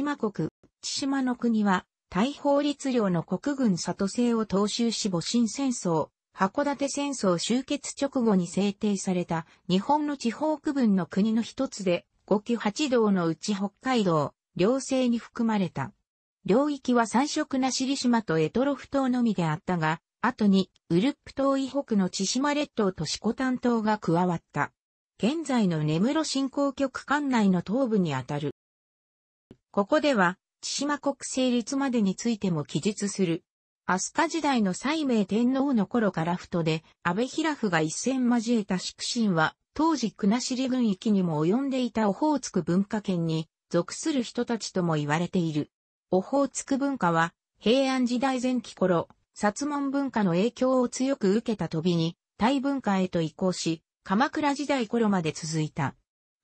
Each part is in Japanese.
島国、千島の国は、大法律領の国軍里制を踏襲し戊辰戦争、函館戦争終結直後に制定された日本の地方区分の国の一つで、5級8道のうち北海道、両政に含まれた。領域は三色な尻島とエトロフ島のみであったが、後にウルップ島以北の千島列島と四股丹島が加わった。現在の根室振興局管内の東部にあたる。ここでは、千島国成立までについても記述する。飛鳥時代の西明天皇の頃から太で、安倍平夫が一戦交えた祝神は、当時国後郡域にも及んでいたオホーツク文化圏に属する人たちとも言われている。オホーツク文化は、平安時代前期頃、薩門文化の影響を強く受けたとびに、大文化へと移行し、鎌倉時代頃まで続いた。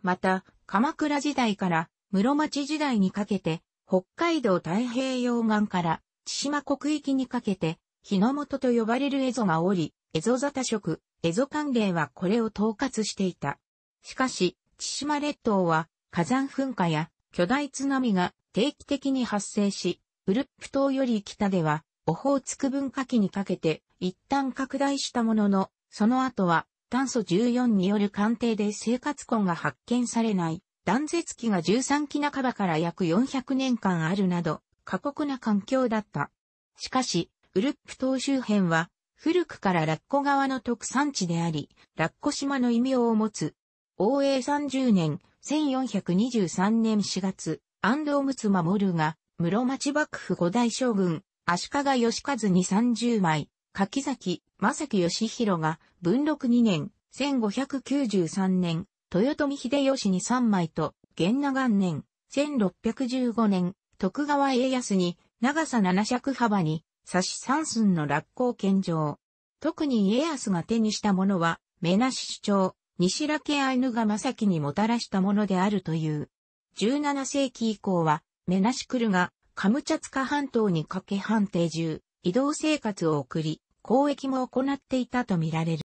また、鎌倉時代から室町時代にかけて、北海道太平洋岸から千島国域にかけて、日の本と呼ばれる蝦夷がおり、蝦夷沙汰色、蝦夷関連はこれを統括していた。しかし、千島列島は火山噴火や巨大津波が定期的に発生し、ウルップ島より北では、オホーツク文化期にかけて一旦拡大したものの、その後は炭素14による鑑定で生活痕が発見されない断絶期が13期半ばから約400年間あるなど、過酷な環境だった。しかし、ウルップ島周辺は、古くからラッコ側の特産地であり、ラッコ島の異名を持つ。欧永30年、1423年4月、安藤睦守が、室町幕府五代将軍、足利義和に30枚、柿崎、正木義弘が、文禄2年、1593年、豊臣秀吉に3枚と、元那元年、1615年、徳川家康に、長さ7尺幅に、差し三寸の落光献上。特に家康が手にしたものは、目なし主張、西良家アイヌが正樹にもたらしたものであるという。17世紀以降は、メナシクルがカムチャツカ半島にかけ判定中、移動生活を送り、交易も行っていたとみられる。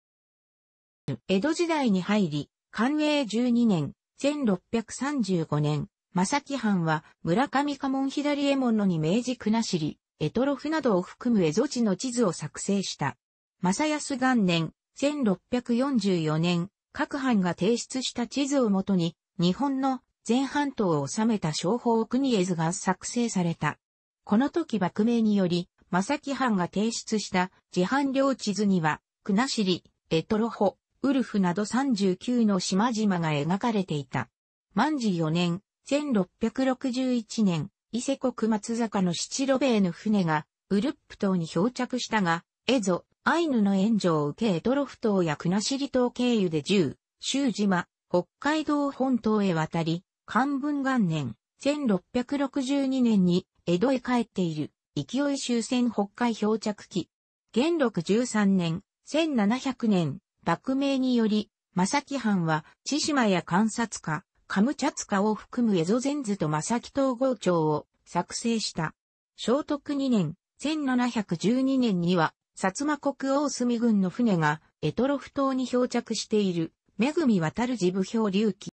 江戸時代に入り、寛永12年、1635年、正木藩は村上家門左衛門のに明治国後、エトロフなどを含む江戸地の地図を作成した。正安元年、1644年、各藩が提出した地図をもとに、日本の全半島を治めた商法国絵図が作成された。この時幕名により、正木藩が提出した自販領地図には、国後、エトロホ、ウルフなど39の島々が描かれていた。万治4年、1661年、伊勢国松坂の七路米の船が、ウルップ島に漂着したが、エゾ、アイヌの援助を受けエトロフ島や国後島経由で10、州島、北海道本島へ渡り、漢文元年、1662年に江戸へ帰っている、勢い終戦北海漂着期。元禄13年、1700年、幕名により、正木藩は、千島や観察家、カムチャツカを含むエゾゼンズと正木統合庁を作成した。聖徳2年、1712年には、薩摩国大隅軍の船が、エトロフ島に漂着している、恵渡る事部漂流記。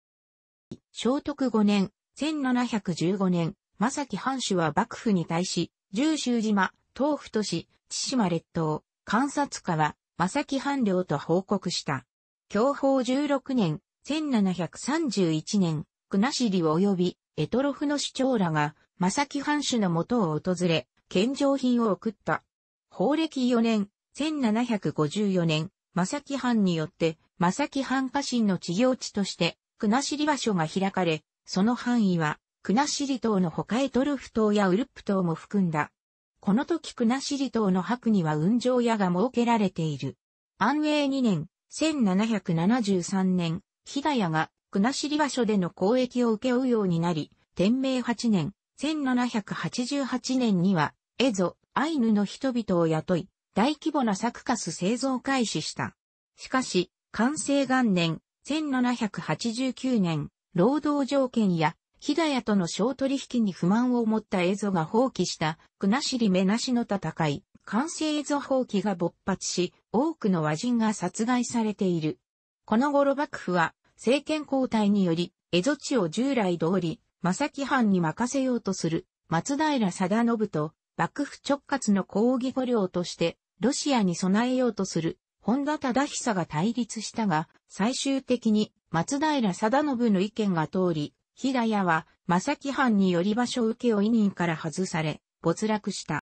聖徳5年、1715年、正木藩主は幕府に対し、重州島、東府都市、千島列島、観察家は、正木藩領と報告した。享保16年、1731年、国後及び、エトロフの首長らが、正木藩主のもとを訪れ、献上品を送った。法暦4年、1754年、正木藩によって、正木藩家臣の治療地として、国後場所が開かれ、その範囲は、国後島の他エトロフ島やウルップ島も含んだ。この時国後島の白には雲上屋が設けられている。安永2年、1773年、飛騨屋が国後場所での交易を請け負うようになり、天明8年、1788年には、エゾ、アイヌの人々を雇い、大規模な作カス製造開始した。しかし、完成元年、1789年、労働条件やヒダヤとの小取引に不満を持ったエゾが放棄した、国め目しの戦い、完成エゾ放棄が勃発し、多くの和人が殺害されている。この頃幕府は、政権交代により、蝦夷地を従来通り、正木藩に任せようとする、松平定信と、幕府直轄の抗議捕虜として、ロシアに備えようとする、本多忠久が対立したが、最終的に、松平定信の意見が通り、飛騨屋は、正木藩により場所受けを委任から外され、没落した。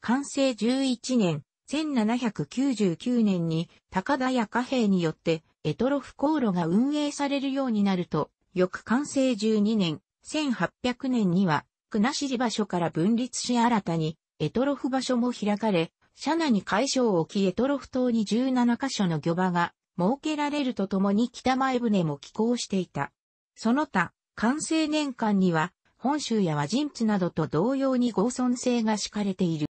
完成11年、1799年に高田屋貨幣によってエトロフ航路が運営されるようになると、翌完成12年、1800年には、国後場所から分立し新たに、エトロフ場所も開かれ、社内に海上を置きエトロフ島に17カ所の漁場が設けられるとともに北前船も寄港していた。その他、完成年間には、本州や和人地などと同様に合尊性が敷かれている。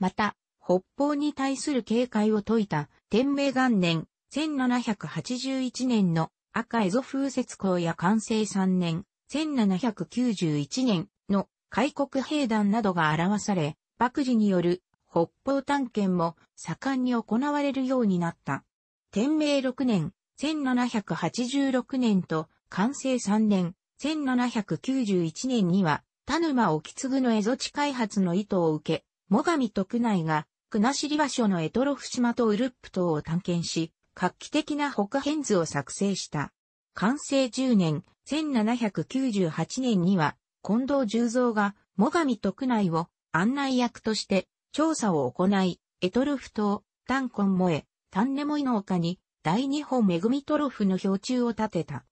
また、北方に対する警戒を解いた、天明元年、1781年の赤蝦夷風雪港や完成3年、1791年の開国兵団などが表され、幕事による北方探検も盛んに行われるようになった。天明6年、1786年と完成3年、1791年には、田沼沖継の蝦夷地開発の意図を受け、最上徳内が、国後場所のエトロフ島とウルップ島を探検し、画期的な北変図を作成した。完成10年、1798年には、近藤十三が、最上徳内を案内役として調査を行い、エトロフ島、タンコン萌え、ネモ萌の丘に、第二本恵みトロフの標柱を建てた。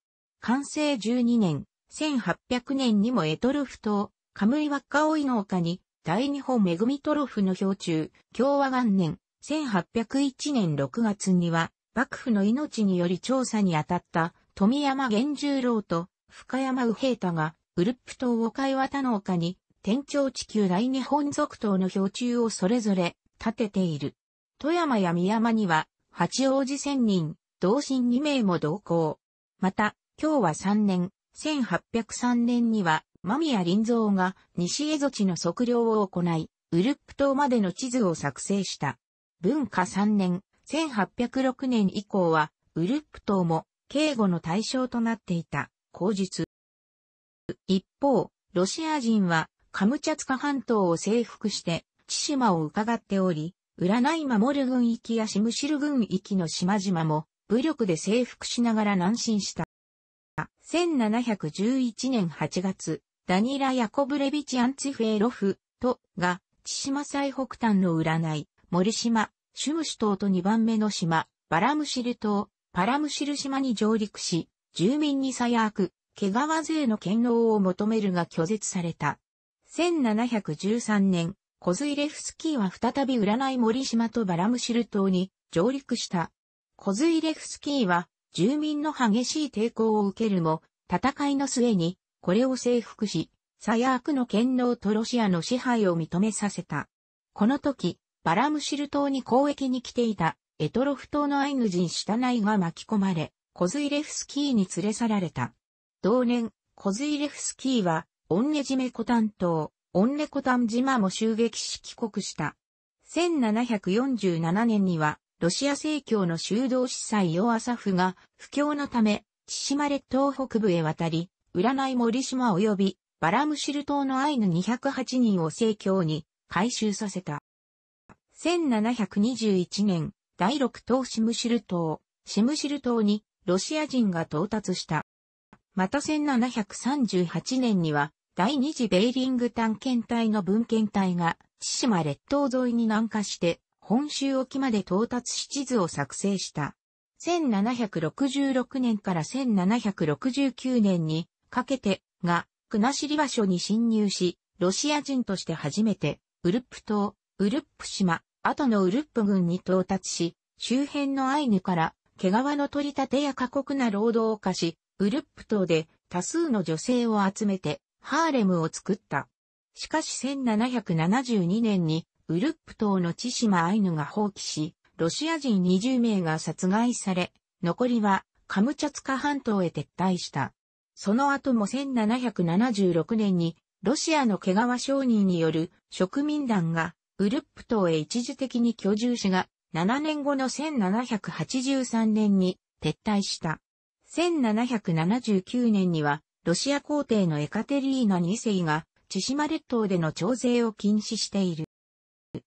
完成12年、1800年にもエトルフ島、カムイワッカオイの丘に、大日本恵みトロフの標柱、共和元年、1801年6月には、幕府の命により調査に当たった富山源十郎と深山右平太がウルップ島を海渡の丘に天朝地球大日本続島の標柱をそれぞれ立てている。富山や宮山には八王子仙人、同心二名も同行。また、今日は3年、1803年には、間宮林蔵が西江夷地の測量を行い、ウルップ島までの地図を作成した。文化3年、1806年以降は、ウルップ島も警護の対象となっていた、口述。一方、ロシア人はカムチャツカ半島を征服して、千島を伺っており、占い守る軍域やシムシル軍域の島々も武力で征服しながら南進した。1711年8月、ダニラ・ヤコブレビチ・アンツフェーロフ、と、が、千島最北端の占い、森島、シュムシュ島と2番目の島、バラムシル島、パラムシル島に上陸し、住民に最悪、毛皮税の権能を求めるが拒絶された。1713年、コズイレフスキーは再び占い森島とバラムシル島に上陸した。コズイレフスキーは住民の激しい抵抗を受けるも、戦いの末に、これを征服し、サヤークの権能とロシアの支配を認めさせた。この時、バラムシル島に交易に来ていた、エトロフ島のアイヌ人シタナイが巻き込まれ、コズイレフスキーに連れ去られた。同年、コズイレフスキーは、オンネジメコタン島、オンネコタン島も襲撃し帰国した。1747年には、ロシア正教の修道司祭ヨアサフが、不況のため、千島列島北部へ渡り、占い森島及び、バラムシル島のアイヌ208人を正教に回収させた。1721年、第6島シムシル島、シムシル島にロシア人が到達した。また1738年には、第二次ベイリング探検隊の文献隊が、千島列島沿いに南下して、本州沖まで到達し地図を作成した。1766年から1769年にかけてが国後場所に侵入し、ロシア人として初めてウルップ島、ウルップ島、後のウルップ軍に到達し、周辺のアイヌから毛皮の取り立てや過酷な労働を課し、ウルップ島で多数の女性を集めてハーレムを作った。しかし1772年にウルップ島の千島アイヌが放棄し、ロシア人20名が殺害され、残りはカムチャツカ半島へ撤退した。その後も1776年にロシアの毛川商人による植民団がウルップ島へ一時的に居住しが7年後の1783年に撤退した。1779年にはロシア皇帝のエカテリーナ2世が千島列島での徴税を禁止している。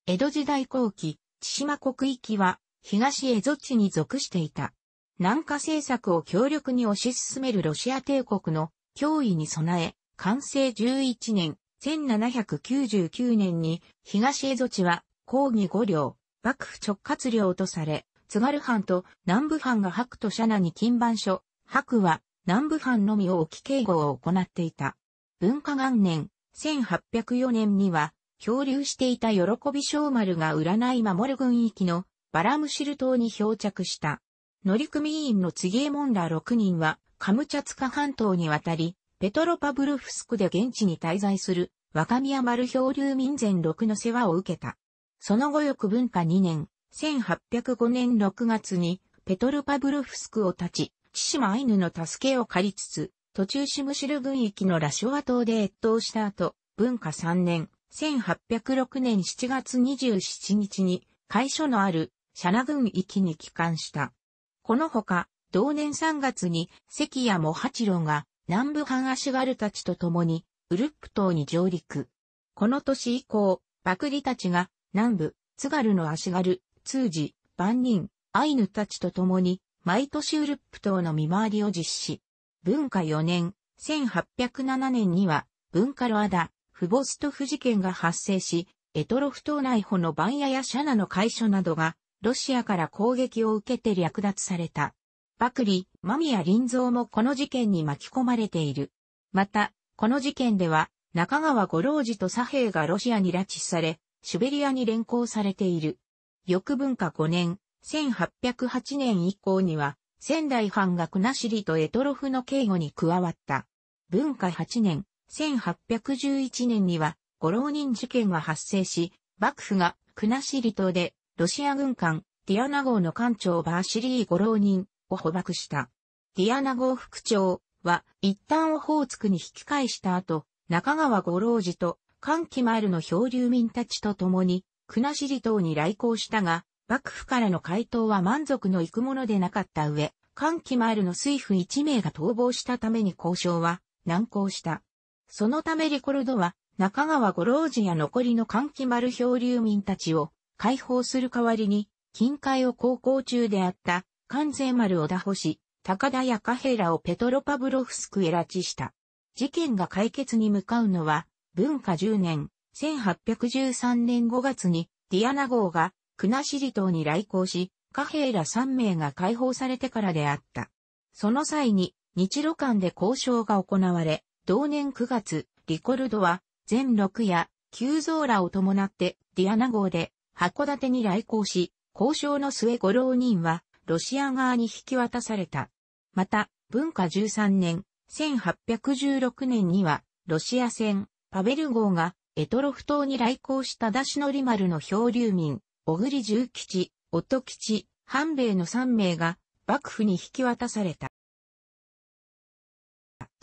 江戸時代後期、千島国域は、東江夷地に属していた。南下政策を強力に推し進めるロシア帝国の脅威に備え、完成11年、1799年に、東江夷地は、抗議5両、幕府直轄領とされ、津軽藩と南部藩が白と社名に金番所、白は南部藩のみを置き警護を行っていた。文化元年、1804年には漂流していた喜び小丸が占い守る軍域のバラムシル島に漂着した。乗組員の次衛門ら6人は、カムチャツカ半島に渡り、ペトロパブルフスクで現地に滞在する若宮丸漂流民前6の世話を受けた。その後翌文化2年、1805年6月にペトルパブルフスクを立ち、千島アイヌの助けを借りつつ、途中シムシル軍域のラショワ島で越冬した後、文化3年、1806年7月27日に、会所のある、シャナ郡域に帰還した。このほか、同年3月に、関谷も八郎が、南部藩足軽たちと共に、ウルップ島に上陸。この年以降、幕吏たちが、南部、津軽の足軽、通じ、万人、アイヌたちと共に、毎年ウルップ島の見回りを実施。文化4年、1807年には、文化ロアダ、フボストフ事件が発生し、エトロフ島内保のバンヤやシャナの会所などが、ロシアから攻撃を受けて略奪された。バクリ、マミン林蔵もこの事件に巻き込まれている。また、この事件では、中川五郎寺と左兵がロシアに拉致され、シュベリアに連行されている。翌文化5年、1808年以降には、仙台藩が国後とエトロフの警護に加わった。文化8年、1811年には、五浪人事件が発生し、幕府が国後島でロシア軍艦ディアナ号の艦長バーシリー・五老人を捕獲した。ディアナ号副長は一旦オホーツクに引き返した後、中川五老寺と歓喜マイルの漂流民たちと共に国後島に来航したが、幕府からの回答は満足のいくものでなかった上、歓喜マイルの水夫1名が逃亡したために交渉は難航した。そのためリコルドは、中川五郎寺や残りの歓喜丸漂流民たちを解放する代わりに、近海を航行中であった関税丸を打破し、高田やカヘラをペトロパブロフスクへ拉致した。事件が解決に向かうのは、文化10年、1813年5月に、ディアナ号が、国後島に来航し、カヘラ3名が解放されてからであった。その際に、日露間で交渉が行われ、同年9月、リコルドは、全6夜、急ゾーラを伴って、ディアナ号で、函館に来航し、交渉の末五浪人は、ロシア側に引き渡された。また、文化13年、1816年には、ロシア船、パベル号が、エトロフ島に来航したダシノリマルの漂流民、小栗重吉、夫吉、半米の3名が、幕府に引き渡された。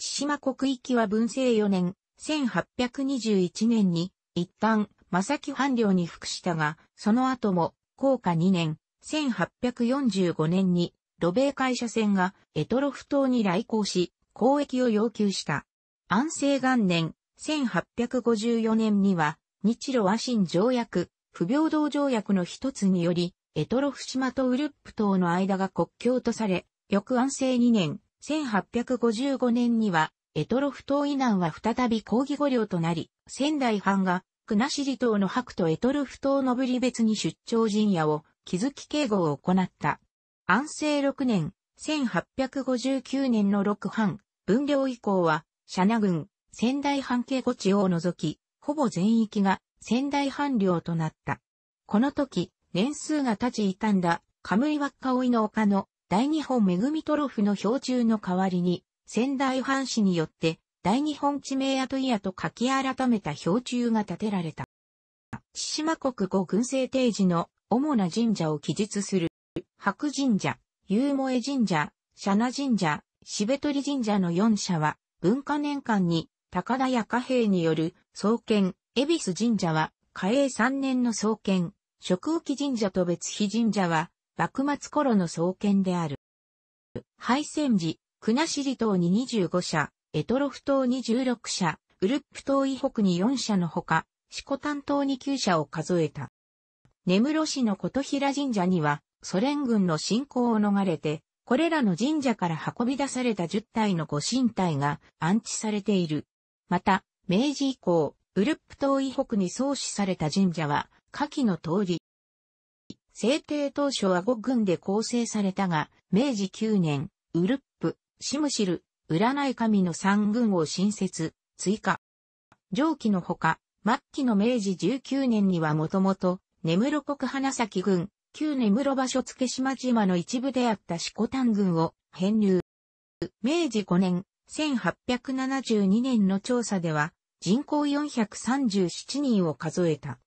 千島国域は文政4年、1821年に、一旦、正木藩領に服したが、その後も、高下2年、1845年に、土米会社船が、エトロフ島に来航し、交易を要求した。安政元年、1854年には、日露和親条約、不平等条約の一つにより、エトロフ島とウルップ島の間が国境とされ、翌安政2年、1855年には、エトロフ島以南は再び抗議御領となり、仙台藩が、国後島の白とエトロフ島のぶり別に出張陣屋を、築き警護を行った。安政6年、1859年の6藩、分領以降は、シャナ軍、仙台藩警護地を除き、ほぼ全域が仙台藩領となった。この時、年数が経ち傷んだ、カムイワッカオイの丘の大日本恵みトロフの標柱の代わりに、仙台藩士によって、大日本地名跡屋と書き改めた標柱が建てられた。千島国語軍政定時の主な神社を記述する、白神社、幽萌神社、シャナ神社、しべとり神社の4社は、文化年間に、高田屋貨幣による創建、恵比寿神社は、嘉永3年の創建、職浮神社と別日神社は、幕末頃の創建である。敗戦時、国後島に25社、エトロフ島に16社、ウルップ島以北に4社のほか、四コ担当島に9社を数えた。根室市の琴平神社には、ソ連軍の侵攻を逃れて、これらの神社から運び出された10体の御神体が安置されている。また、明治以降、ウルップ島以北に創始された神社は、下記の通り、制定当初は5軍で構成されたが、明治9年、ウルップ、シムシル、占い神の3軍を新設、追加。上記のほか、末期の明治19年にはもともと、根室国花咲軍、旧根室場所付島島の一部であった四股丹軍を編入。明治5年、1872年の調査では、人口437人を数えた。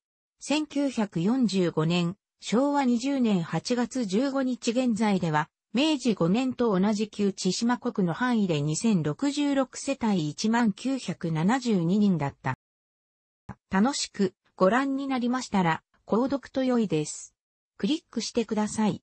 1945年、昭和20年8月15日現在では、明治5年と同じ旧千島国の範囲で2066世帯1972人だった。楽しくご覧になりましたら、購読と良いです。クリックしてください。